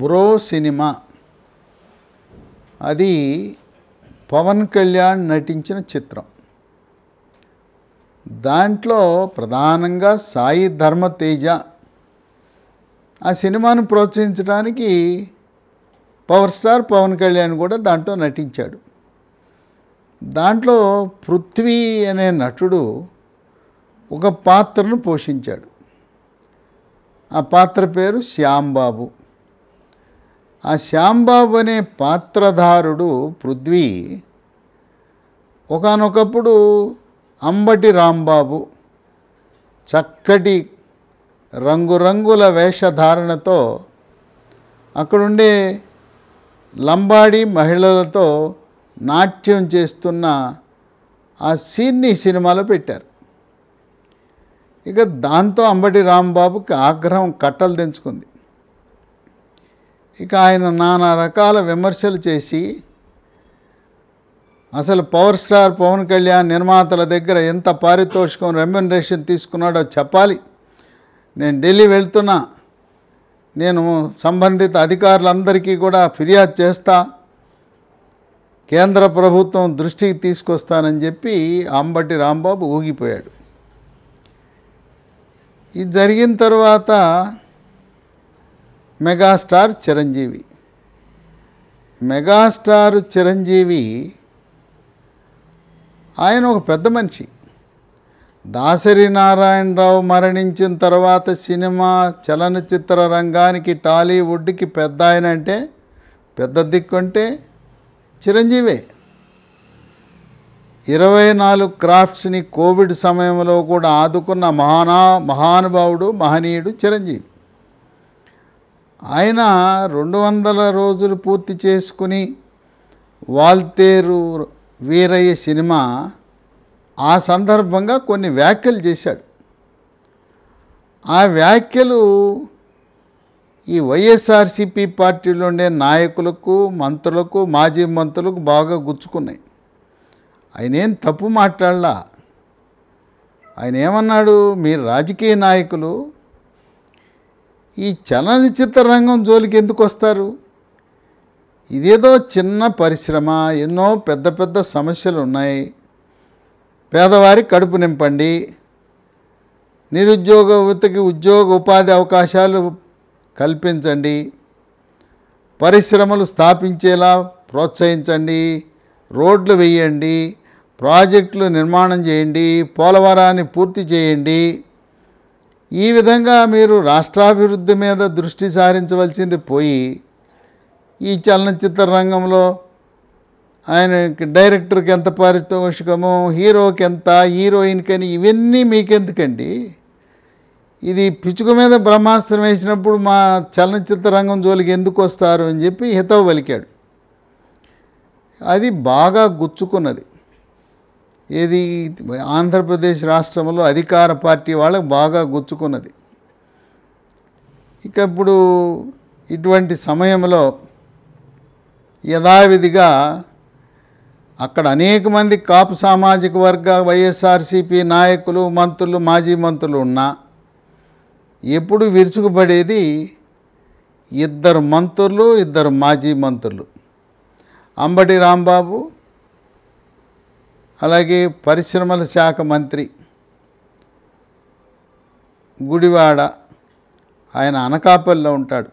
bro cinema అది పవన్ కళ్యాణ్ నటించిన చిత్రం దాంట్లో ప్రధానంగా సాయి ధర్మ తేజ ఆ సినిమాను ప్రోత్సహించడానికి పవర్ స్టార్ పవన్ కళ్యాణ్ కూడా దాంట్లో నటించాడు దాంట్లో పృథ్వీ అనే నటుడు ఒక పాత్రను పోషించాడు ఆ పాత్ర పేరు శ్యాంబాబు ఆ శ్యాంబాబు అనే పాత్రధారుడు పృథ్వీ ఒకనొకప్పుడు అంబటి రాంబాబు చక్కటి రంగురంగుల వేషధారణతో అక్కడుండే లంబాడి మహిళలతో నాట్యం చేస్తున్న ఆ సీన్ని సినిమాలో పెట్టారు ఇక దాంతో అంబటి రాంబాబుకి ఆగ్రహం కట్టలు తెంచుకుంది ఇక ఆయన నానా రకాల విమర్శలు చేసి అసలు పవర్ స్టార్ పవన్ కళ్యాణ్ నిర్మాతల దగ్గర ఎంత పారితోషికం రెమ్యునరేషన్ తీసుకున్నాడో చెప్పాలి నేను ఢిల్లీ వెళ్తున్నా నేను సంబంధిత అధికారులందరికీ కూడా ఫిర్యాదు చేస్తా కేంద్ర ప్రభుత్వం దృష్టికి తీసుకొస్తానని చెప్పి అంబటి రాంబాబు ఊగిపోయాడు ఇది జరిగిన తర్వాత మెగాస్టార్ చిరంజీవి మెగాస్టార్ చిరంజీవి ఆయన ఒక పెద్ద మనిషి దాసరి నారాయణరావు మరణించిన తర్వాత సినిమా చలనచిత్ర రంగానికి టాలీవుడ్కి పెద్ద ఆయన అంటే పెద్ద దిక్కు అంటే చిరంజీవే ఇరవై నాలుగు క్రాఫ్ట్స్ని కోవిడ్ సమయంలో కూడా ఆదుకున్న మహానా మహానుభావుడు మహనీయుడు చిరంజీవి ఆయన రెండు వందల రోజులు పూర్తి చేసుకుని వాల్తేరు వీరయ్య సినిమా ఆ సందర్భంగా కొన్ని వ్యాఖ్యలు చేశాడు ఆ వ్యాఖ్యలు ఈ వైఎస్ఆర్సీపీ పార్టీలో ఉండే నాయకులకు మంత్రులకు మాజీ మంత్రులకు బాగా గుచ్చుకున్నాయి ఆయన ఏం తప్పు మాట్లాడలా ఆయన ఏమన్నాడు మీరు రాజకీయ నాయకులు ఈ చలనచిత్ర రంగం జోలికి ఎందుకు వస్తారు ఇదేదో చిన్న పరిశ్రమ ఎన్నో పెద్ద పెద్ద సమస్యలు ఉన్నాయి పేదవారి కడుపు నింపండి నిరుద్యోగ వృత్తికి ఉద్యోగ ఉపాధి అవకాశాలు కల్పించండి పరిశ్రమలు స్థాపించేలా ప్రోత్సహించండి రోడ్లు వేయండి ప్రాజెక్టులు నిర్మాణం చేయండి పోలవరాన్ని పూర్తి చేయండి ఈ విధంగా మీరు రాష్ట్రాభివృద్ధి మీద దృష్టి సారించవలసింది పోయి ఈ చలనచిత్ర రంగంలో ఆయన డైరెక్టర్కి ఎంత పారితోషికము హీరోకి ఎంత హీరోయిన్కని ఇవన్నీ మీకెందుకండి ఇది పిచ్చుక మీద బ్రహ్మాస్త్రం వేసినప్పుడు మా చలనచిత్ర రంగం జోలికి ఎందుకు వస్తారు అని చెప్పి హితవు పలికాడు అది బాగా గుచ్చుకున్నది ఏది ఆంధ్రప్రదేశ్ రాష్ట్రంలో అధికార పార్టీ వాళ్ళకు బాగా గుచ్చుకున్నది ఇక ఇప్పుడు ఇటువంటి సమయంలో యథావిధిగా అక్కడ అనేక మంది కాపు సామాజిక వర్గ వైఎస్ఆర్సీపీ నాయకులు మంత్రులు మాజీ మంత్రులు ఉన్నా ఎప్పుడు విరుచుకుపడేది ఇద్దరు మంత్రులు ఇద్దరు మాజీ మంత్రులు అంబటి రాంబాబు అలాగే పరిశ్రమల శాఖ మంత్రి గుడివాడ ఆయన అనకాపల్లిలో ఉంటాడు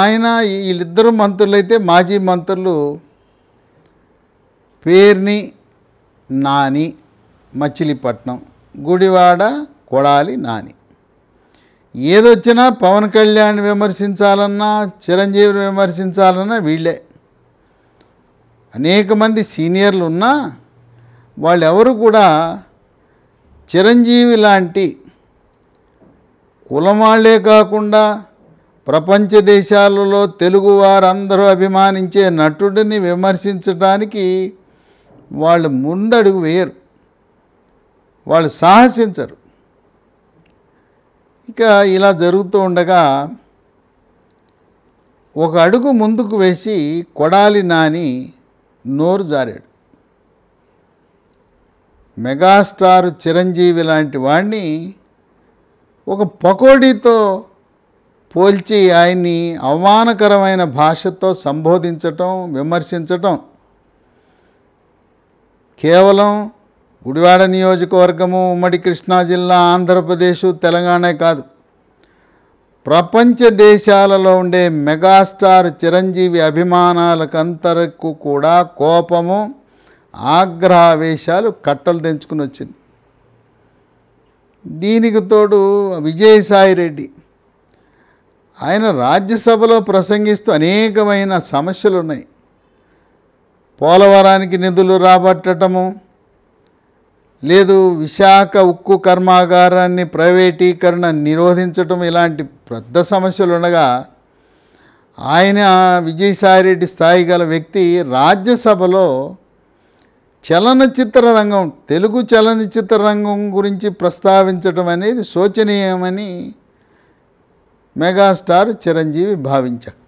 ఆయన వీళ్ళిద్దరు మంత్రులైతే మాజీ మంత్రులు పేర్ని నాని మచిలీపట్నం గుడివాడ కొడాలి నాని ఏదొచ్చినా పవన్ కళ్యాణ్ విమర్శించాలన్నా చిరంజీవిని విమర్శించాలన్నా వీళ్ళే అనేక మంది సీనియర్లు ఉన్నా వాళ్ళెవరు కూడా చిరంజీవి లాంటి కులమాళ్ళే కాకుండా ప్రపంచ దేశాలలో తెలుగు వారందరూ అభిమానించే నటుడిని విమర్శించడానికి వాళ్ళు ముందడుగు వేయరు వాళ్ళు సాహసించరు ఇక ఇలా జరుగుతూ ఉండగా ఒక అడుగు ముందుకు వేసి కొడాలి నాని నోరు జారాడు మెగాస్టార్ చిరంజీవి లాంటి వాణ్ణి ఒక పకోడీతో పోల్చి ఆయన్ని అవమానకరమైన భాషతో సంబోధించటం విమర్శించటం కేవలం గుడివాడ నియోజకవర్గము ఉమ్మడి కృష్ణా జిల్లా ఆంధ్రప్రదేశ్ తెలంగాణ కాదు ప్రపంచ దేశాలలో ఉండే మెగాస్టార్ చిరంజీవి అభిమానాలకంతరకు కూడా కోపము ఆగ్రహావేశాలు కట్టలు తెంచుకుని వచ్చింది దీనికి తోడు విజయసాయిరెడ్డి ఆయన రాజ్యసభలో ప్రసంగిస్తూ అనేకమైన సమస్యలు ఉన్నాయి పోలవరానికి నిధులు రాబట్టడము లేదు విశాఖ ఉక్కు కర్మాగారాన్ని ప్రైవేటీకరణ నిరోధించటం ఇలాంటి పెద్ద సమస్యలు ఉండగా ఆయన విజయసాయిరెడ్డి స్థాయి గల వ్యక్తి రాజ్యసభలో చలనచిత్ర రంగం తెలుగు చలనచిత్ర రంగం గురించి ప్రస్తావించటం అనేది శోచనీయమని మెగాస్టార్ చిరంజీవి భావించాడు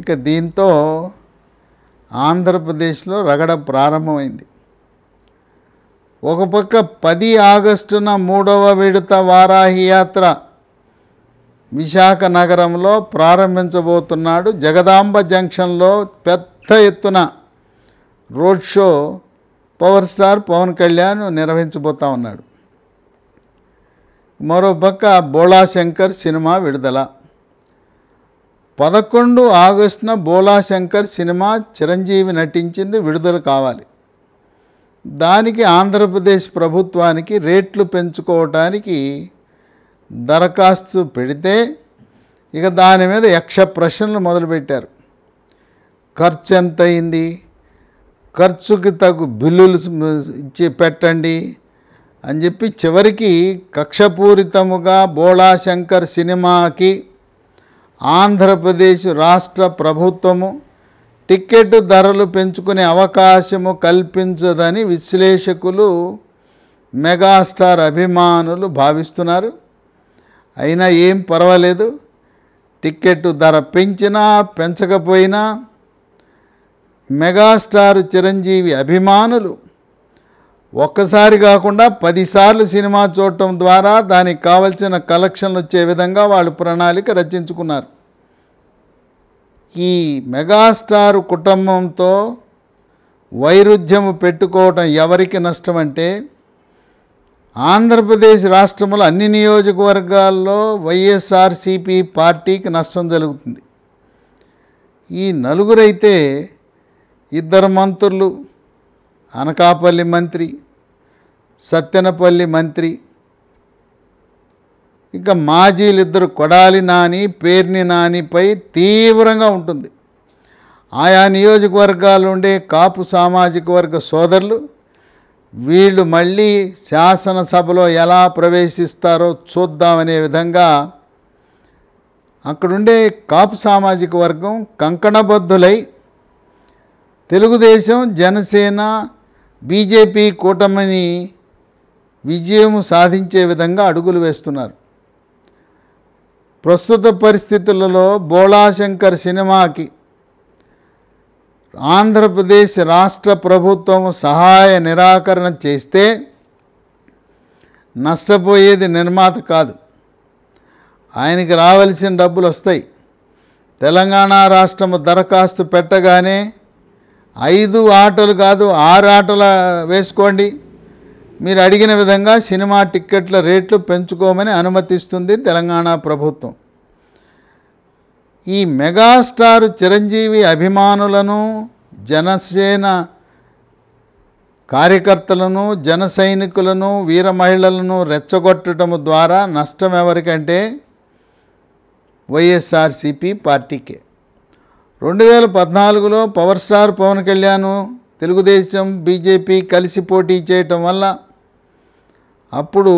ఇక దీంతో ఆంధ్రప్రదేశ్లో రగడ ప్రారంభమైంది ఒక పక్క పది ఆగస్టున మూడవ విడత వారాహి యాత్ర విశాఖ నగరంలో ప్రారంభించబోతున్నాడు జగదాంబ జంక్షన్లో పెద్ద ఎత్తున road show power star Pawan Kalyan నిర్వహించబోతా ఉన్నాడు మరోపక్క బోళాశంకర్ సినిమా విడుదల పదకొండు ఆగస్టున బోళాశంకర్ సినిమా చిరంజీవి నటించింది విడుదల కావాలి దానికి ఆంధ్రప్రదేశ్ ప్రభుత్వానికి రేట్లు పెంచుకోవటానికి దరఖాస్తు పెడితే ఇక దాని మీద యక్ష ప్రశ్నలు మొదలుపెట్టారు ఖర్చు ఎంత అయింది ఖర్చుకి తగు బిల్లులు ఇచ్చి పెట్టండి అని చెప్పి చివరికి కక్షపూరితముగా బోళాశంకర్ సినిమాకి ఆంధ్రప్రదేశ్ రాష్ట్ర ప్రభుత్వము టిక్కెట్ ధరలు పెంచుకునే అవకాశము కల్పించదని విశ్లేషకులు మెగాస్టార్ అభిమానులు భావిస్తున్నారు అయినా ఏం పర్వాలేదు టిక్కెట్ ధర పెంచినా పెంచకపోయినా మెగాస్టార్ చిరంజీవి అభిమానులు ఒక్కసారి కాకుండా పదిసార్లు సినిమా చూడటం ద్వారా దానికి కావలసిన కలెక్షన్లు వచ్చే విధంగా వాళ్ళు ప్రణాళిక రచించుకున్నారు ఈ మెగాస్టార్ కుటుంబంతో వైరుధ్యము పెట్టుకోవటం ఎవరికి నష్టం అంటే ఆంధ్రప్రదేశ్ రాష్ట్రంలో అన్ని నియోజకవర్గాల్లో వైఎస్ఆర్సిపి పార్టీకి నష్టం జరుగుతుంది ఈ నలుగురైతే ఇద్దరు మంత్రులు అనకాపల్లి మంత్రి సత్తెనపల్లి మంత్రి ఇంకా మాజీలిద్దరు కొడాలి నాని పేర్ని నానిపై తీవ్రంగా ఉంటుంది ఆయా నియోజకవర్గాలు ఉండే కాపు సామాజిక వర్గ సోదరులు వీళ్ళు మళ్ళీ శాసనసభలో ఎలా ప్రవేశిస్తారో చూద్దామనే విధంగా అక్కడుండే కాపు సామాజిక వర్గం కంకణబద్ధులై తెలుగుదేశం జనసేన బీజేపీ కూటమిని విజయం సాధించే విధంగా అడుగులు వేస్తున్నారు ప్రస్తుత పరిస్థితులలో బోళాశంకర్ సినిమాకి ఆంధ్రప్రదేశ్ రాష్ట్ర ప్రభుత్వం సహాయ నిరాకరణ చేస్తే నష్టపోయేది నిర్మాత కాదు ఆయనకి రావలసిన డబ్బులు వస్తాయి తెలంగాణ రాష్ట్రము దరఖాస్తు పెట్టగానే ఐదు ఆటలు కాదు ఆరు ఆటలు వేసుకోండి మీరు అడిగిన విధంగా సినిమా టిక్కెట్ల రేట్లు పెంచుకోమని అనుమతిస్తుంది తెలంగాణ ప్రభుత్వం ఈ మెగాస్టార్ చిరంజీవి అభిమానులను జనసేన కార్యకర్తలను జన సైనికులను వీర మహిళలను రెచ్చగొట్టడం ద్వారా నష్టం ఎవరికంటే వైఎస్ఆర్సిపి పార్టీకే రెండు వేల పద్నాలుగులో పవర్ స్టార్ పవన్ కళ్యాణ్ తెలుగుదేశం బీజేపీ కలిసి పోటీ చేయటం వల్ల అప్పుడు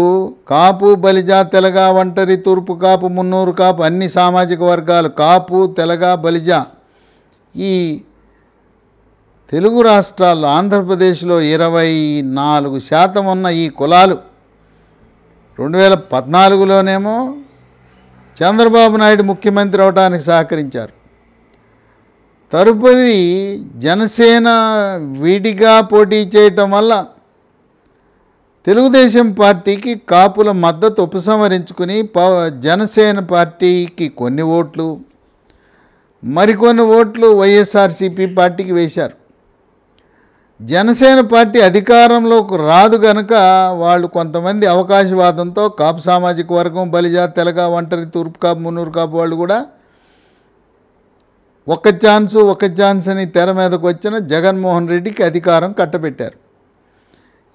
కాపు బలిజ తెలగ ఒంటరి తూర్పు కాపు మున్నూరు కాపు అన్ని సామాజిక వర్గాలు కాపు తెలగ బలిజ ఈ తెలుగు రాష్ట్రాల్లో ఆంధ్రప్రదేశ్లో ఇరవై నాలుగు శాతం ఉన్న ఈ కులాలు రెండు వేల పద్నాలుగులోనేమో చంద్రబాబు నాయుడు ముఖ్యమంత్రి అవడానికి సహకరించారు తరుపది జనసేన విడిగా పోటీ చేయటం వల్ల తెలుగుదేశం పార్టీకి కాపుల మద్దతు ఉపసంహరించుకుని జనసేన పార్టీకి కొన్ని ఓట్లు మరికొన్ని ఓట్లు వైఎస్ఆర్సీపీ పార్టీకి వేశారు జనసేన పార్టీ అధికారంలోకి రాదు గనక వాళ్ళు కొంతమంది అవకాశవాదంతో కాపు సామాజిక వర్గం బలిజా తెలగా ఒంటరి తూర్పు కాపు మున్నూరు కాపు వాళ్ళు కూడా ఒక ఛాన్సు ఒక ఛాన్స్ అని తెర మీదకు వచ్చిన జగన్మోహన్ రెడ్డికి అధికారం కట్టబెట్టారు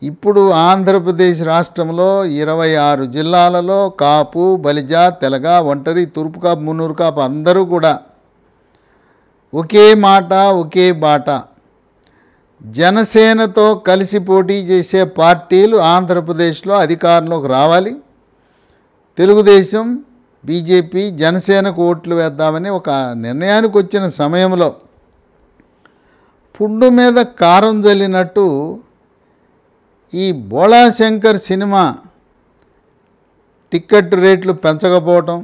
ఇప్పుడు ఆంధ్రప్రదేశ్ రాష్ట్రంలో ఇరవై ఆరు జిల్లాలలో కాపు బలిజ తెలగ ఒంటరి తూర్పు కాపు మున్నూరు కాపు అందరూ కూడా ఒకే మాట ఒకే బాట జనసేనతో కలిసి పోటీ చేసే పార్టీలు ఆంధ్రప్రదేశ్లో అధికారంలోకి రావాలి తెలుగుదేశం బీజేపీ జనసేనకు ఓట్లు వేద్దామని ఒక నిర్ణయానికి వచ్చిన సమయంలో పుండు మీద కారం జల్లినట్టు ఈ బోళాశంకర్ సినిమా టిక్కెట్ రేట్లు పెంచకపోవటం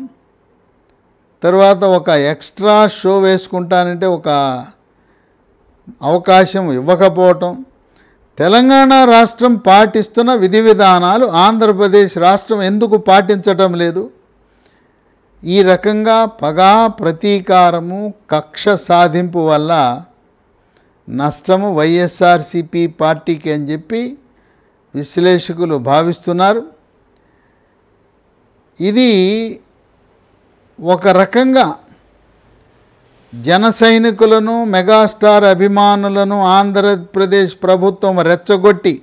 తర్వాత ఒక ఎక్స్ట్రా షో వేసుకుంటానంటే ఒక అవకాశం ఇవ్వకపోవటం తెలంగాణ రాష్ట్రం పాటిస్తున్న విధి విధానాలు ఆంధ్రప్రదేశ్ రాష్ట్రం ఎందుకు పాటించటం లేదు ఈ రకంగా పగ ప్రతీకారము కక్ష సాధింపు వల్ల నష్టము వైఎస్ఆర్సిపి పార్టీకి అని చెప్పి విశ్లేషకులు భావిస్తున్నారు ఇది ఒక రకంగా జన సైనికులను మెగాస్టార్ అభిమానులను ఆంధ్రప్రదేశ్ ప్రభుత్వం రెచ్చగొట్టి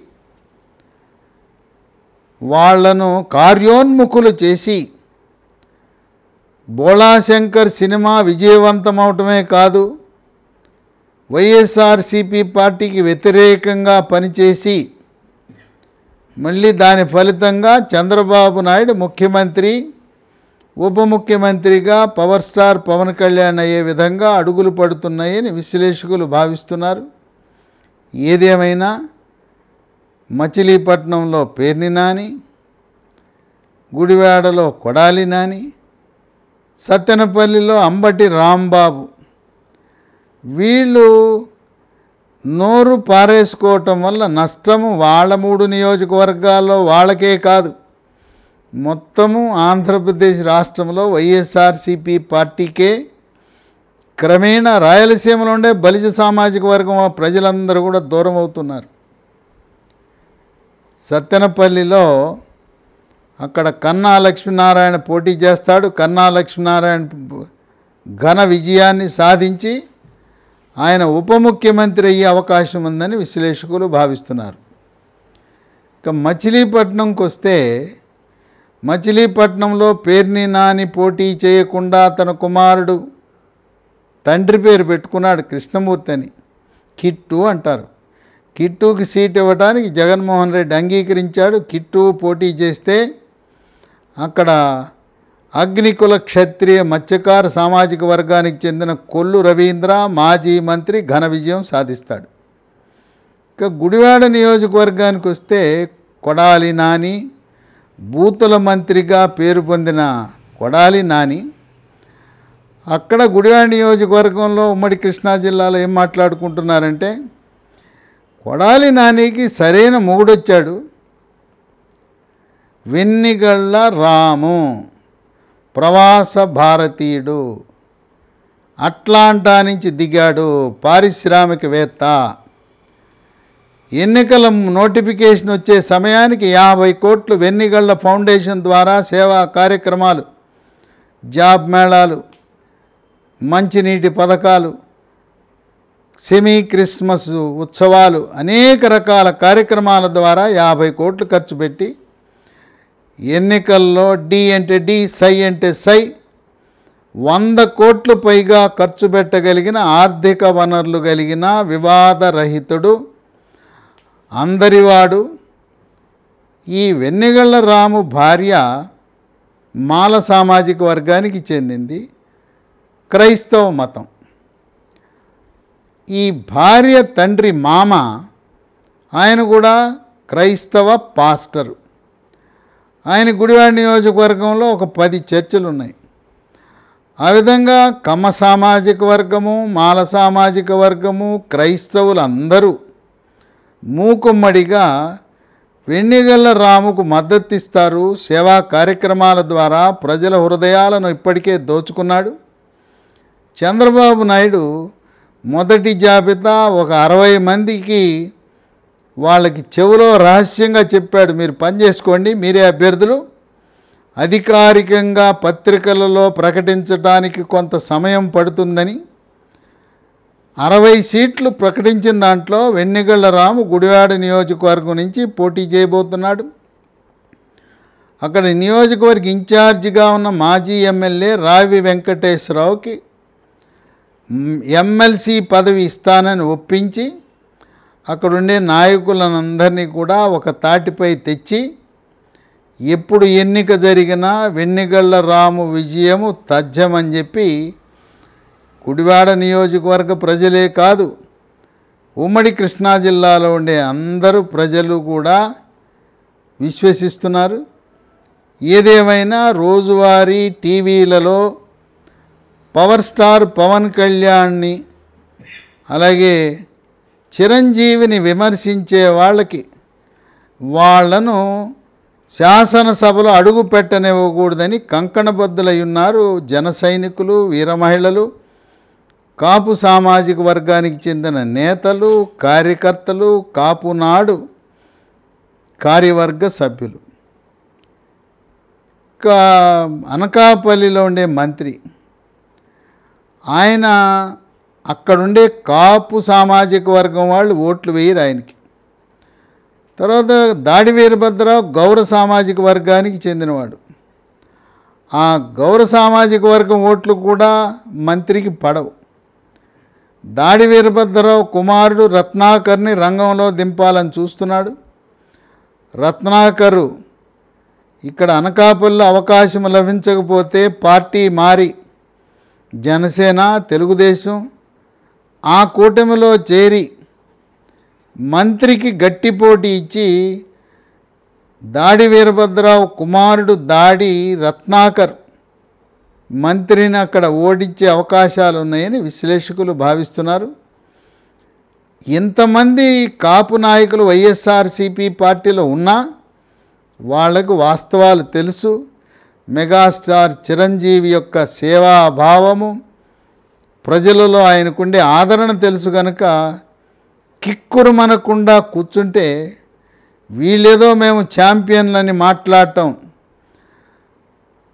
వాళ్లను కార్యోన్ముఖులు చేసి బోళాశంకర్ సినిమా విజయవంతం అవటమే కాదు వైఎస్ఆర్సిపి పార్టీకి వ్యతిరేకంగా పనిచేసి మళ్ళీ దాని ఫలితంగా చంద్రబాబు నాయుడు ముఖ్యమంత్రి ఉప ముఖ్యమంత్రిగా పవర్ స్టార్ పవన్ కళ్యాణ్ అయ్యే విధంగా అడుగులు పడుతున్నాయని విశ్లేషకులు భావిస్తున్నారు ఏదేమైనా మచిలీపట్నంలో పేర్ని నాని గుడివాడలో కొడాలి నాని సత్తెనపల్లిలో అంబటి రాంబాబు వీళ్ళు నోరు పారేసుకోవటం వల్ల నష్టము వాళ్ళ మూడు నియోజకవర్గాల్లో వాళ్ళకే కాదు మొత్తము ఆంధ్రప్రదేశ్ రాష్ట్రంలో వైఎస్ఆర్సిపి పార్టీకే క్రమేణా రాయలసీమలో ఉండే బలిజ సామాజిక వర్గం ప్రజలందరూ కూడా దూరం అవుతున్నారు సత్తెనపల్లిలో అక్కడ కన్నా లక్ష్మీనారాయణ పోటీ చేస్తాడు కన్నా లక్ష్మీనారాయణ ఘన విజయాన్ని సాధించి ఆయన ఉప ముఖ్యమంత్రి అయ్యే అవకాశం ఉందని విశ్లేషకులు భావిస్తున్నారు ఇక మచిలీపట్నంకి వస్తే మచిలీపట్నంలో పేర్ని నాని పోటీ చేయకుండా తన కుమారుడు తండ్రి పేరు పెట్టుకున్నాడు కృష్ణమూర్తి అని కిట్టు అంటారు కిట్టుకి సీట్ ఇవ్వడానికి జగన్మోహన్ రెడ్డి అంగీకరించాడు కిట్టు పోటీ చేస్తే అక్కడ అగ్నికుల క్షత్రియ మత్స్యకార సామాజిక వర్గానికి చెందిన కొల్లు రవీంద్ర మాజీ మంత్రి ఘన విజయం సాధిస్తాడు ఇక గుడివాడ నియోజకవర్గానికి వస్తే కొడాలి నాని బూతుల మంత్రిగా పేరు పొందిన కొడాలి నాని అక్కడ గుడివాడ నియోజకవర్గంలో ఉమ్మడి కృష్ణా జిల్లాలో ఏం మాట్లాడుకుంటున్నారంటే కొడాలి నానికి సరైన మొగుడొచ్చాడు వెన్నిగళ్ళ రాము ప్రవాస భారతీయుడు అట్లాంటా నుంచి దిగాడు పారిశ్రామికవేత్త ఎన్నికల నోటిఫికేషన్ వచ్చే సమయానికి యాభై కోట్లు వెన్నిగళ్ళ ఫౌండేషన్ ద్వారా సేవా కార్యక్రమాలు జాబ్ మేళాలు మంచినీటి పథకాలు సెమీ క్రిస్మస్ ఉత్సవాలు అనేక రకాల కార్యక్రమాల ద్వారా యాభై కోట్లు ఖర్చు పెట్టి ఎన్నికల్లో డి అంటే డి సై అంటే సై వంద కోట్లు పైగా ఖర్చు పెట్టగలిగిన ఆర్థిక వనరులు కలిగిన వివాదరహితుడు అందరివాడు ఈ వెన్నెగళ్ళ రాము భార్య మాల సామాజిక వర్గానికి చెందింది క్రైస్తవ మతం ఈ భార్య తండ్రి మామ ఆయన కూడా క్రైస్తవ పాస్టరు ఆయన గుడివాడ నియోజకవర్గంలో ఒక పది చర్చలు ఉన్నాయి ఆ విధంగా కమ్మ సామాజిక వర్గము మాల సామాజిక వర్గము క్రైస్తవులందరూ మూకుమ్మడిగా వెన్నిగల్ల రాముకు మద్దతిస్తారు సేవా కార్యక్రమాల ద్వారా ప్రజల హృదయాలను ఇప్పటికే దోచుకున్నాడు చంద్రబాబు నాయుడు మొదటి జాబితా ఒక అరవై మందికి వాళ్ళకి చెవులో రహస్యంగా చెప్పాడు మీరు పని చేసుకోండి మీరే అభ్యర్థులు అధికారికంగా పత్రికలలో ప్రకటించడానికి కొంత సమయం పడుతుందని అరవై సీట్లు ప్రకటించిన దాంట్లో వెన్నెగళ్ళ రాము గుడివాడ నియోజకవర్గం నుంచి పోటీ చేయబోతున్నాడు అక్కడ నియోజకవర్గ ఇన్ఛార్జిగా ఉన్న మాజీ ఎమ్మెల్యే రావి వెంకటేశ్వరరావుకి ఎమ్మెల్సీ పదవి ఇస్తానని ఒప్పించి అక్కడుండే నాయకులనందరినీ కూడా ఒక తాటిపై తెచ్చి ఎప్పుడు ఎన్నిక జరిగినా వెన్నిగళ్ళ రాము విజయము తథ్యమని చెప్పి గుడివాడ నియోజకవర్గ ప్రజలే కాదు ఉమ్మడి కృష్ణా జిల్లాలో ఉండే అందరూ ప్రజలు కూడా విశ్వసిస్తున్నారు ఏదేమైనా రోజువారీ టీవీలలో పవర్ స్టార్ పవన్ కళ్యాణ్ని అలాగే చిరంజీవిని విమర్శించే వాళ్ళకి వాళ్లను శాసనసభలో అడుగు పెట్టనివ్వకూడదని కంకణబద్దులై ఉన్నారు జన సైనికులు వీరమహిళలు కాపు సామాజిక వర్గానికి చెందిన నేతలు కార్యకర్తలు కాపునాడు కార్యవర్గ సభ్యులు అనకాపల్లిలో ఉండే మంత్రి ఆయన అక్కడుండే కాపు సామాజిక వర్గం వాళ్ళు ఓట్లు వేయరు ఆయనకి తర్వాత దాడి వీరభద్రరావు గౌర సామాజిక వర్గానికి చెందినవాడు ఆ గౌర సామాజిక వర్గం ఓట్లు కూడా మంత్రికి పడవు దాడి వీరభద్రరావు కుమారుడు రత్నాకర్ని రంగంలో దింపాలని చూస్తున్నాడు రత్నాకరు ఇక్కడ అనకాపల్లి అవకాశం లభించకపోతే పార్టీ మారి జనసేన తెలుగుదేశం ఆ కూటమిలో చేరి మంత్రికి గట్టిపోటీ ఇచ్చి దాడి వీరభద్రరావు కుమారుడు దాడి రత్నాకర్ మంత్రిని అక్కడ ఓడించే అవకాశాలు ఉన్నాయని విశ్లేషకులు భావిస్తున్నారు ఇంతమంది కాపు నాయకులు వైఎస్ఆర్సీపీ పార్టీలో ఉన్నా వాళ్లకు వాస్తవాలు తెలుసు మెగాస్టార్ చిరంజీవి యొక్క సేవాభావము ప్రజలలో ఆయనకుండే ఆదరణ తెలుసు గనక మనకుండా కూర్చుంటే వీళ్ళేదో మేము ఛాంపియన్లని మాట్లాడటం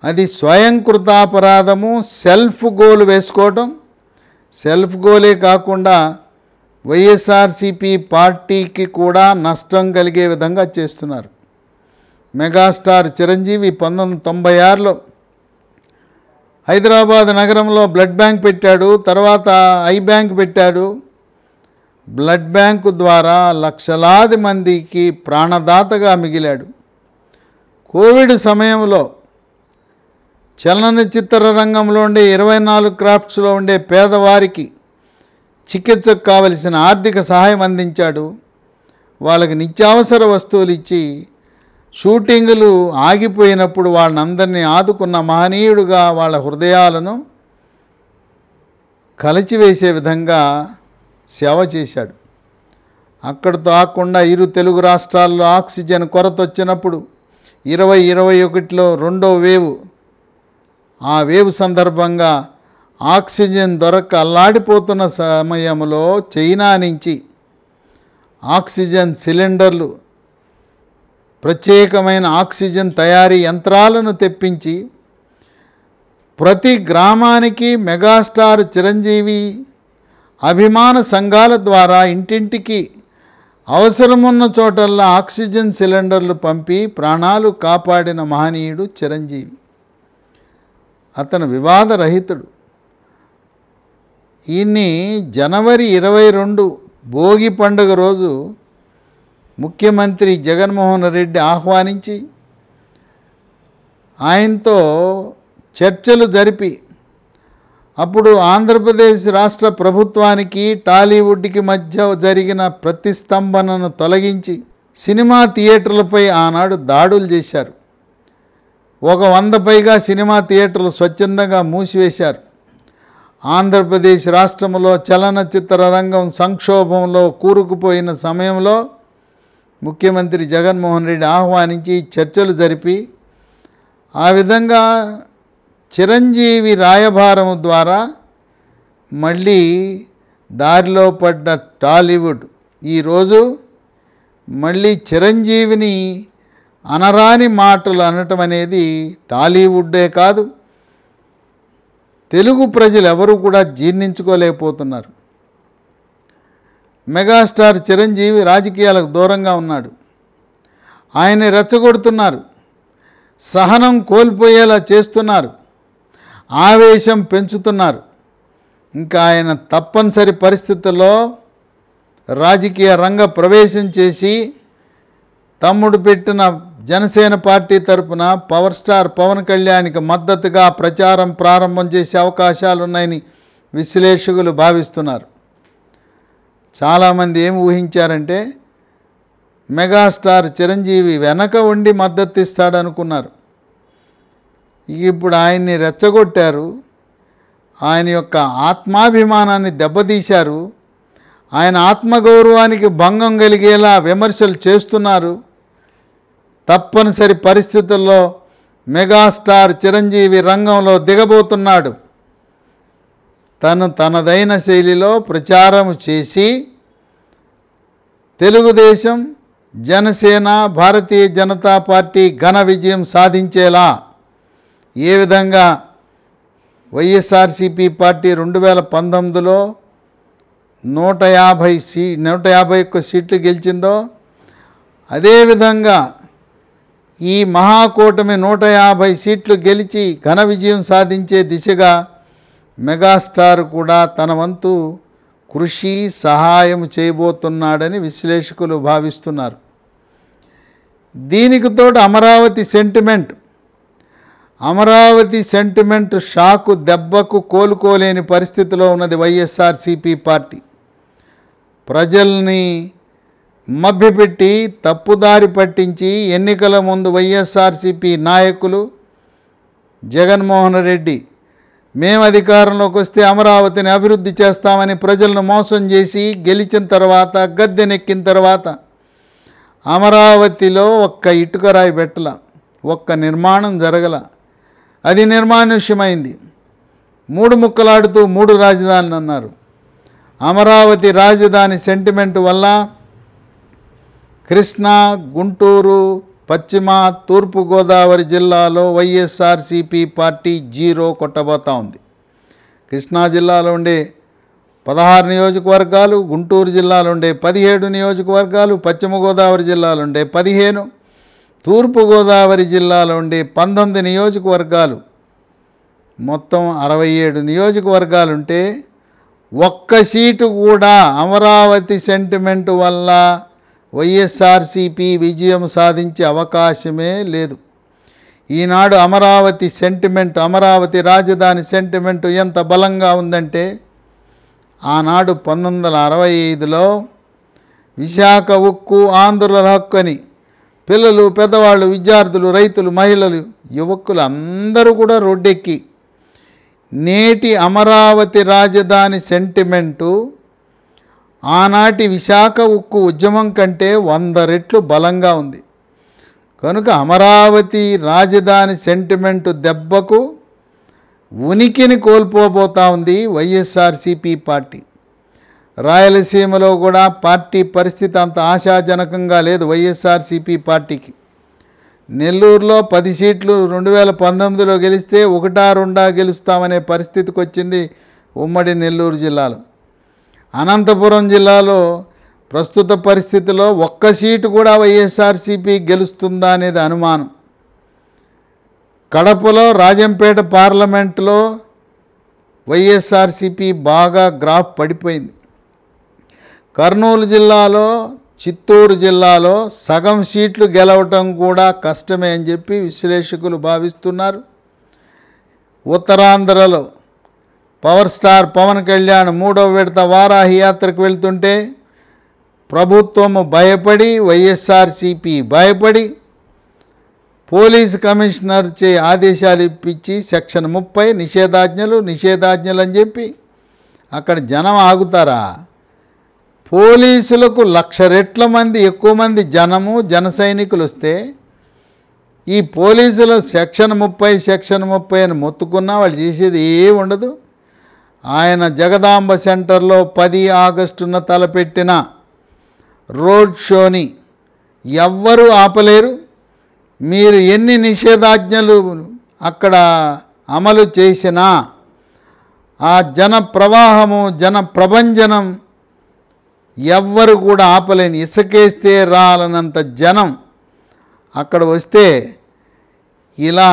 అది స్వయంకృతాపరాధము సెల్ఫ్ గోల్ వేసుకోవటం సెల్ఫ్ గోలే కాకుండా వైఎస్ఆర్సిపి పార్టీకి కూడా నష్టం కలిగే విధంగా చేస్తున్నారు మెగాస్టార్ చిరంజీవి పంతొమ్మిది తొంభై ఆరులో హైదరాబాద్ నగరంలో బ్లడ్ బ్యాంక్ పెట్టాడు తర్వాత ఐ బ్యాంక్ పెట్టాడు బ్లడ్ బ్యాంకు ద్వారా లక్షలాది మందికి ప్రాణదాతగా మిగిలాడు కోవిడ్ సమయంలో చలనచిత్ర రంగంలో ఉండే ఇరవై నాలుగు క్రాఫ్ట్స్లో ఉండే పేదవారికి చికిత్సకు కావలసిన ఆర్థిక సహాయం అందించాడు వాళ్ళకి నిత్యావసర వస్తువులు ఇచ్చి షూటింగులు ఆగిపోయినప్పుడు వాళ్ళందరినీ ఆదుకున్న మహనీయుడుగా వాళ్ళ హృదయాలను కలిచివేసే విధంగా సేవ చేశాడు అక్కడితో ఆకుండా ఇరు తెలుగు రాష్ట్రాల్లో ఆక్సిజన్ కొరత వచ్చినప్పుడు ఇరవై ఇరవై ఒకటిలో రెండో వేవు ఆ వేవు సందర్భంగా ఆక్సిజన్ దొరక్క అల్లాడిపోతున్న సమయంలో చైనా నుంచి ఆక్సిజన్ సిలిండర్లు ప్రత్యేకమైన ఆక్సిజన్ తయారీ యంత్రాలను తెప్పించి ప్రతి గ్రామానికి మెగాస్టార్ చిరంజీవి అభిమాన సంఘాల ద్వారా ఇంటింటికి అవసరమున్న చోటల్లా ఆక్సిజన్ సిలిండర్లు పంపి ప్రాణాలు కాపాడిన మహనీయుడు చిరంజీవి అతను వివాదరహితుడు ఈయన్ని జనవరి ఇరవై రెండు భోగి పండుగ రోజు ముఖ్యమంత్రి జగన్మోహన్ రెడ్డి ఆహ్వానించి ఆయనతో చర్చలు జరిపి అప్పుడు ఆంధ్రప్రదేశ్ రాష్ట్ర ప్రభుత్వానికి టాలీవుడ్కి మధ్య జరిగిన ప్రతిస్తంభనను తొలగించి సినిమా థియేటర్లపై ఆనాడు దాడులు చేశారు ఒక వంద పైగా సినిమా థియేటర్లు స్వచ్ఛందంగా మూసివేశారు ఆంధ్రప్రదేశ్ రాష్ట్రంలో చలనచిత్ర రంగం సంక్షోభంలో కూరుకుపోయిన సమయంలో ముఖ్యమంత్రి జగన్మోహన్ రెడ్డి ఆహ్వానించి చర్చలు జరిపి ఆ విధంగా చిరంజీవి రాయభారము ద్వారా మళ్ళీ దారిలో పడ్డ టాలీవుడ్ ఈరోజు మళ్ళీ చిరంజీవిని అనరాని మాటలు అనటం అనేది టాలీవుడ్డే కాదు తెలుగు ప్రజలు ఎవరు కూడా జీర్ణించుకోలేకపోతున్నారు మెగాస్టార్ చిరంజీవి రాజకీయాలకు దూరంగా ఉన్నాడు ఆయన రెచ్చగొడుతున్నారు సహనం కోల్పోయేలా చేస్తున్నారు ఆవేశం పెంచుతున్నారు ఇంకా ఆయన తప్పనిసరి పరిస్థితుల్లో రాజకీయ రంగ ప్రవేశం చేసి తమ్ముడు పెట్టిన జనసేన పార్టీ తరపున పవర్ స్టార్ పవన్ కళ్యాణ్కి మద్దతుగా ప్రచారం ప్రారంభం చేసే అవకాశాలున్నాయని విశ్లేషకులు భావిస్తున్నారు చాలామంది ఏం ఊహించారంటే మెగాస్టార్ చిరంజీవి వెనక ఉండి మద్దతు ఇస్తాడనుకున్నారు ఇప్పుడు ఆయన్ని రెచ్చగొట్టారు ఆయన యొక్క ఆత్మాభిమానాన్ని దెబ్బతీశారు ఆయన ఆత్మగౌరవానికి భంగం కలిగేలా విమర్శలు చేస్తున్నారు తప్పనిసరి పరిస్థితుల్లో మెగాస్టార్ చిరంజీవి రంగంలో దిగబోతున్నాడు తను తనదైన శైలిలో ప్రచారము చేసి తెలుగుదేశం జనసేన భారతీయ జనతా పార్టీ ఘన విజయం సాధించేలా ఏ విధంగా వైఎస్ఆర్సిపి పార్టీ రెండు వేల పంతొమ్మిదిలో నూట యాభై సీ నూట యాభై ఒక్క సీట్లు గెలిచిందో అదేవిధంగా ఈ మహాకూటమి నూట యాభై సీట్లు గెలిచి ఘన విజయం సాధించే దిశగా మెగాస్టార్ కూడా తన వంతు కృషి సహాయం చేయబోతున్నాడని విశ్లేషకులు భావిస్తున్నారు దీనికి తోడు Amaravati sentiment Amaravati sentiment shock దెబ్బకు కోలుకోలేని పరిస్థితిలో ఉన్నది వైఎస్ఆర్సీపీ పార్టీ ప్రజల్ని మభ్యపెట్టి తప్పుదారి పట్టించి ఎన్నికల ముందు వైఎస్ఆర్సీపీ నాయకులు జగన్మోహన్ రెడ్డి మేము అధికారంలోకి వస్తే అమరావతిని అభివృద్ధి చేస్తామని ప్రజలను మోసం చేసి గెలిచిన తర్వాత గద్దెనెక్కిన తర్వాత అమరావతిలో ఒక్క ఇటుక రాయి పెట్టల ఒక్క నిర్మాణం జరగల అది నిర్మానుష్యమైంది మూడు ముక్కలాడుతూ మూడు రాజధానులు అన్నారు అమరావతి రాజధాని సెంటిమెంట్ వల్ల కృష్ణా గుంటూరు పశ్చిమ తూర్పుగోదావరి జిల్లాలో వైఎస్ఆర్సీపీ పార్టీ జీరో కొట్టబోతా ఉంది కృష్ణా జిల్లాలో ఉండే పదహారు నియోజకవర్గాలు గుంటూరు జిల్లాలో ఉండే పదిహేడు నియోజకవర్గాలు పశ్చిమ గోదావరి జిల్లాలో ఉండే పదిహేను తూర్పుగోదావరి జిల్లాలో ఉండే పంతొమ్మిది నియోజకవర్గాలు మొత్తం అరవై ఏడు నియోజకవర్గాలుంటే ఒక్క సీటు కూడా అమరావతి సెంటిమెంటు వల్ల వైఎస్ఆర్సీపీ విజయం సాధించే అవకాశమే లేదు ఈనాడు అమరావతి సెంటిమెంట్ అమరావతి రాజధాని సెంటిమెంట్ ఎంత బలంగా ఉందంటే ఆనాడు పంతొమ్మిది వందల అరవై ఐదులో విశాఖ ఉక్కు ఆంధ్రుల హక్కు అని పిల్లలు పెద్దవాళ్ళు విద్యార్థులు రైతులు మహిళలు యువకులు అందరూ కూడా రోడ్డెక్కి నేటి అమరావతి రాజధాని సెంటిమెంటు ఆనాటి విశాఖ ఉక్కు ఉద్యమం కంటే వంద రెట్లు బలంగా ఉంది కనుక అమరావతి రాజధాని సెంటిమెంటు దెబ్బకు ఉనికిని కోల్పోబోతా ఉంది వైఎస్ఆర్సీపీ పార్టీ రాయలసీమలో కూడా పార్టీ పరిస్థితి అంత ఆశాజనకంగా లేదు వైఎస్ఆర్సీపీ పార్టీకి నెల్లూరులో పది సీట్లు రెండు వేల పంతొమ్మిదిలో గెలిస్తే ఒకటా రెండా గెలుస్తామనే పరిస్థితికి వచ్చింది ఉమ్మడి నెల్లూరు జిల్లాలో అనంతపురం జిల్లాలో ప్రస్తుత పరిస్థితిలో ఒక్క సీటు కూడా వైఎస్ఆర్సీపీ గెలుస్తుందా అనేది అనుమానం కడపలో రాజంపేట పార్లమెంట్లో వైఎస్ఆర్సీపీ బాగా గ్రాఫ్ పడిపోయింది కర్నూలు జిల్లాలో చిత్తూరు జిల్లాలో సగం సీట్లు గెలవటం కూడా కష్టమే అని చెప్పి విశ్లేషకులు భావిస్తున్నారు ఉత్తరాంధ్రలో పవర్ స్టార్ పవన్ కళ్యాణ్ మూడో విడత వారాహి యాత్రకు వెళ్తుంటే ప్రభుత్వం భయపడి వైఎస్ఆర్సిపి భయపడి పోలీస్ కమిషనర్ చే ఆదేశాలు ఇప్పించి సెక్షన్ ముప్పై నిషేధాజ్ఞలు నిషేధాజ్ఞలు అని చెప్పి అక్కడ జనం ఆగుతారా పోలీసులకు లక్ష రెట్ల మంది ఎక్కువ మంది జనము జన సైనికులు వస్తే ఈ పోలీసులు సెక్షన్ ముప్పై సెక్షన్ ముప్పై అని మొత్తుకున్నా వాళ్ళు చేసేది ఏ ఉండదు ఆయన జగదాంబ సెంటర్లో పది ఆగస్టున తలపెట్టిన రోడ్ షోని ఎవ్వరూ ఆపలేరు మీరు ఎన్ని నిషేధాజ్ఞలు అక్కడ అమలు చేసినా ఆ జన ప్రవాహము జన ప్రభంజనం ఎవ్వరు కూడా ఆపలేని ఇసుకేస్తే రాలనంత జనం అక్కడ వస్తే ఇలా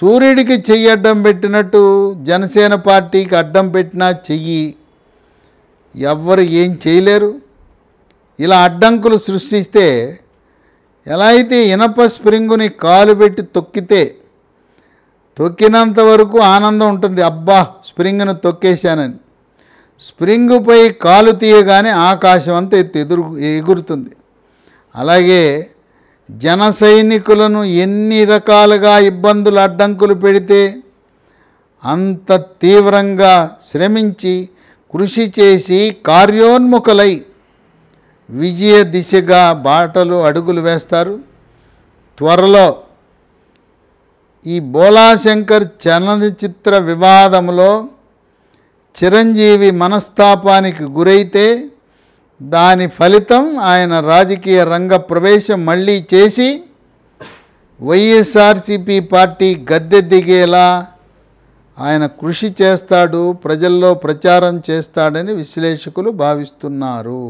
సూర్యుడికి చెయ్యి అడ్డం పెట్టినట్టు జనసేన పార్టీకి అడ్డం పెట్టినా చెయ్యి ఎవ్వరు ఏం చేయలేరు ఇలా అడ్డంకులు సృష్టిస్తే ఎలా అయితే ఇనప స్ప్రింగుని కాలు పెట్టి తొక్కితే తొక్కినంత వరకు ఆనందం ఉంటుంది అబ్బా స్ప్రింగ్ను తొక్కేశానని స్ప్రింగుపై కాలు తీయగానే ఆకాశం అంతా ఎదురు ఎగురుతుంది అలాగే జన సైనికులను ఎన్ని రకాలుగా ఇబ్బందులు అడ్డంకులు పెడితే అంత తీవ్రంగా శ్రమించి కృషి చేసి కార్యోన్ముఖలై విజయ దిశగా బాటలు అడుగులు వేస్తారు త్వరలో ఈ బోలాశంకర్ చలనచిత్ర వివాదంలో చిరంజీవి మనస్తాపానికి గురైతే దాని ఫలితం ఆయన రాజకీయ రంగ ప్రవేశం మళ్ళీ చేసి వైఎస్ఆర్సిపి పార్టీ గద్దె దిగేలా ఆయన కృషి చేస్తాడు ప్రజల్లో ప్రచారం చేస్తాడని విశ్లేషకులు భావిస్తున్నారు